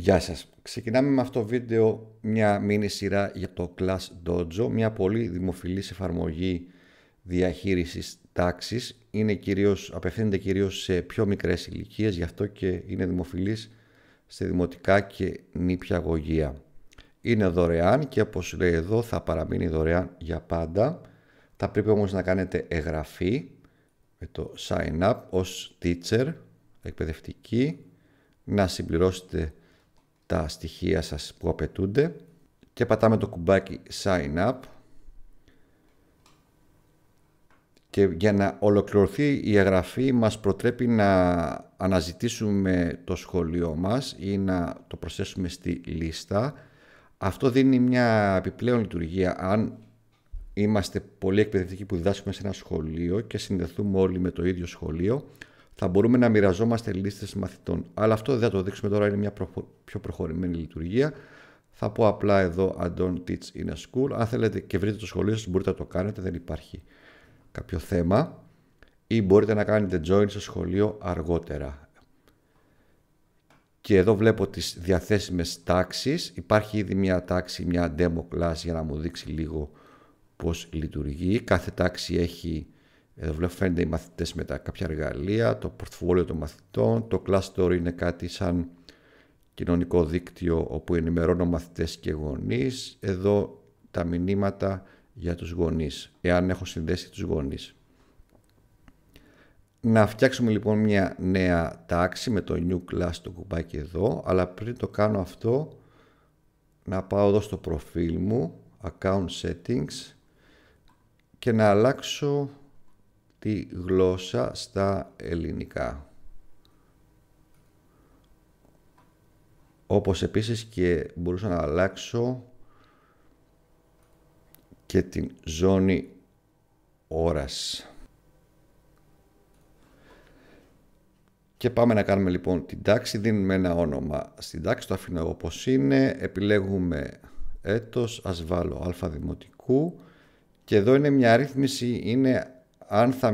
Γεια σας. Ξεκινάμε με αυτό το βίντεο μια μίνι σειρά για το Class Dojo, μια πολύ δημοφιλής εφαρμογή διαχείρισης τάξης. Είναι κυρίως, απευθύνεται κυρίως σε πιο μικρές ηλικίες, γι' αυτό και είναι δημοφιλής σε δημοτικά και νηπιαγωγεία. Είναι δωρεάν και όπως λέει εδώ θα παραμείνει δωρεάν για πάντα. Θα πρέπει όμως να κάνετε εγγραφή με το sign up ως teacher, εκπαιδευτική, να συμπληρώσετε τα στοιχεία σας που απαιτούνται και πατάμε το κουμπάκι Sign Up και για να ολοκληρωθεί η εγγραφή μας προτρέπει να αναζητήσουμε το σχολείο μας ή να το προσθέσουμε στη λίστα. Αυτό δίνει μια επιπλέον λειτουργία αν είμαστε πολύ εκπαιδευτικοί που διδάσκουμε σε ένα σχολείο και συνδεθούμε όλοι με το ίδιο σχολείο θα μπορούμε να μοιραζόμαστε λίστες μαθητών. Αλλά αυτό δεν θα το δείξουμε τώρα, είναι μια πιο προχωρημένη λειτουργία. Θα πω απλά εδώ I don't teach in a school. Αν θέλετε και βρείτε το σχολείο σας μπορείτε να το κάνετε, δεν υπάρχει κάποιο θέμα. Ή μπορείτε να κάνετε join στο σχολείο αργότερα. Και εδώ βλέπω τις διαθέσιμες τάξεις. Υπάρχει ήδη μια τάξη, μια demo class για να μου δείξει λίγο πώς λειτουργεί. Κάθε τάξη έχει εδώ βλέπω φαίνεται οι μαθητές με τα κάποια εργαλεία, το portfolio των μαθητών, το cluster είναι κάτι σαν κοινωνικό δίκτυο όπου ενημερώνω μαθητές και γονείς. Εδώ τα μηνύματα για τους γονείς, εάν έχω συνδέσει τους γονείς. Να φτιάξουμε λοιπόν μια νέα τάξη με το new class το κουμπάκι εδώ, αλλά πριν το κάνω αυτό να πάω εδώ στο προφίλ μου, account settings και να αλλάξω τη γλώσσα στα ελληνικά. Όπως επίσης και μπορούσα να αλλάξω και την ζώνη ώρας. Και πάμε να κάνουμε λοιπόν την τάξη. Δίνουμε ένα όνομα στην τάξη, το αφήνω όπως είναι. Επιλέγουμε έτος, ας βάλω α δημοτικού. Και εδώ είναι μια ρύθμιση, είναι αν θα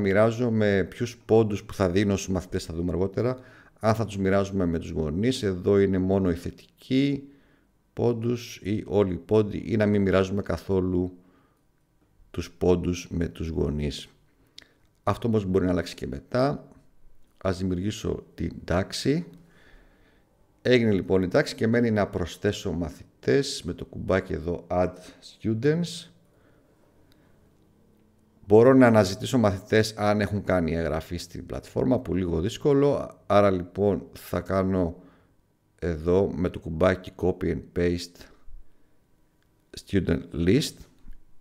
με ποιους πόντους που θα δίνω στους μαθητές, θα δούμε αργότερα. Αν θα τους μοιράζουμε με τους γονείς, εδώ είναι μόνο οι θετικοί πόντους ή όλοι οι πόντοι, ή να μην μοιράζουμε καθόλου τους πόντους με τους γονείς. Αυτό όμως μπορεί να αλλάξει και μετά. Ας δημιουργήσω την τάξη. Έγινε λοιπόν η τάξη και μένει να προσθέσω μαθητές με το κουμπάκι εδώ Add Students Μπορώ να αναζητήσω μαθητές αν έχουν κάνει εγγραφή στην πλατφόρμα που λίγο δύσκολο. Άρα λοιπόν θα κάνω εδώ με το κουμπάκι copy and paste student list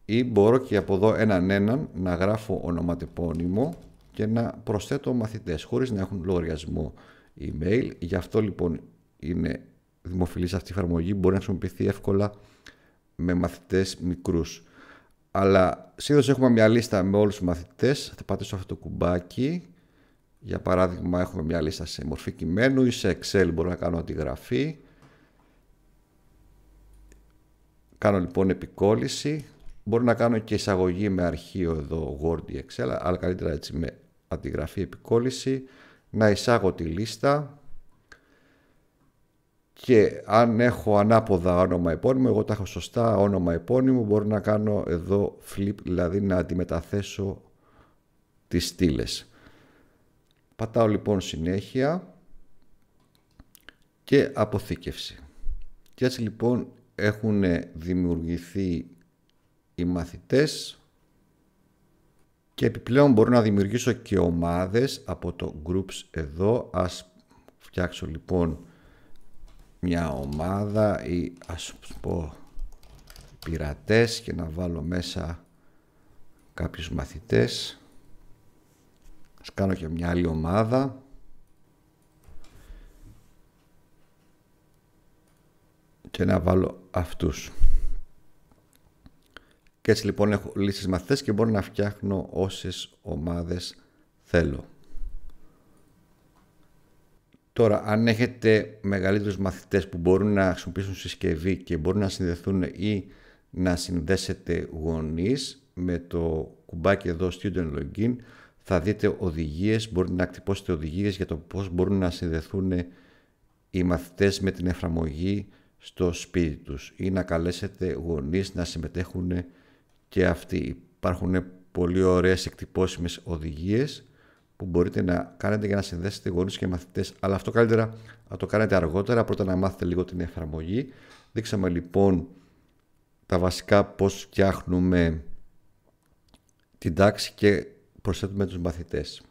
ή μπορώ και από εδώ έναν έναν να γράφω ονοματεπώνυμο και να προσθέτω μαθητές χωρίς να έχουν λογαριασμό email. Γι' αυτό λοιπόν είναι δημοφιλής αυτή η εφαρμογή, μπορεί να χρησιμοποιηθεί εύκολα με μαθητές μικρούς. Αλλά συνήθως έχουμε μια λίστα με όλους τους μαθητές. Θα πατήσω αυτό το κουμπάκι. Για παράδειγμα, έχουμε μια λίστα σε μορφή κειμένου ή σε Excel. Μπορώ να κάνω αντιγραφή. Κάνω λοιπόν επικόλληση. Μπορώ να κάνω και εισαγωγή με αρχείο εδώ Word ή Excel, αλλά καλύτερα έτσι με αντιγραφή επικόλληση. Να εισάγω τη λίστα και αν έχω ανάποδα όνομα επώνυμο, εγώ τα έχω σωστά όνομα επώνυμο, μπορώ να κάνω εδώ flip, δηλαδή να αντιμεταθέσω τις στήλες. Πατάω λοιπόν συνέχεια και αποθήκευση. Και έτσι λοιπόν έχουν δημιουργηθεί οι μαθητές και επιπλέον μπορώ να δημιουργήσω και ομάδες από το groups εδώ. Ας φτιάξω λοιπόν μια ομάδα ή ας πω πειρατές και να βάλω μέσα κάποιους μαθητές ας κάνω και μια άλλη ομάδα και να βάλω αυτούς και έτσι λοιπόν έχω λύσεις μαθητές και μπορώ να φτιάχνω όσες ομάδες θέλω Τώρα, αν έχετε μεγαλύτερους μαθητές που μπορούν να χρησιμοποιήσουν συσκευή και μπορούν να συνδεθούν ή να συνδέσετε γονείς με το κουμπάκι εδώ Student Login θα δείτε οδηγίες, μπορείτε να εκτυπώσετε οδηγίες για το πώς μπορούν να συνδεθούν οι μαθητές με την εφαρμογή στο σπίτι τους ή να καλέσετε γονείς να συμμετέχουν και αυτοί. Υπάρχουν πολύ ωραίες εκτυπώσιμες οδηγίες που μπορείτε να κάνετε για να συνδέσετε γονείς και μαθητές. Αλλά αυτό καλύτερα να το κάνετε αργότερα. Πρώτα να μάθετε λίγο την εφαρμογή. Δείξαμε λοιπόν τα βασικά πώς φτιάχνουμε την τάξη και προσθέτουμε τους μαθητές.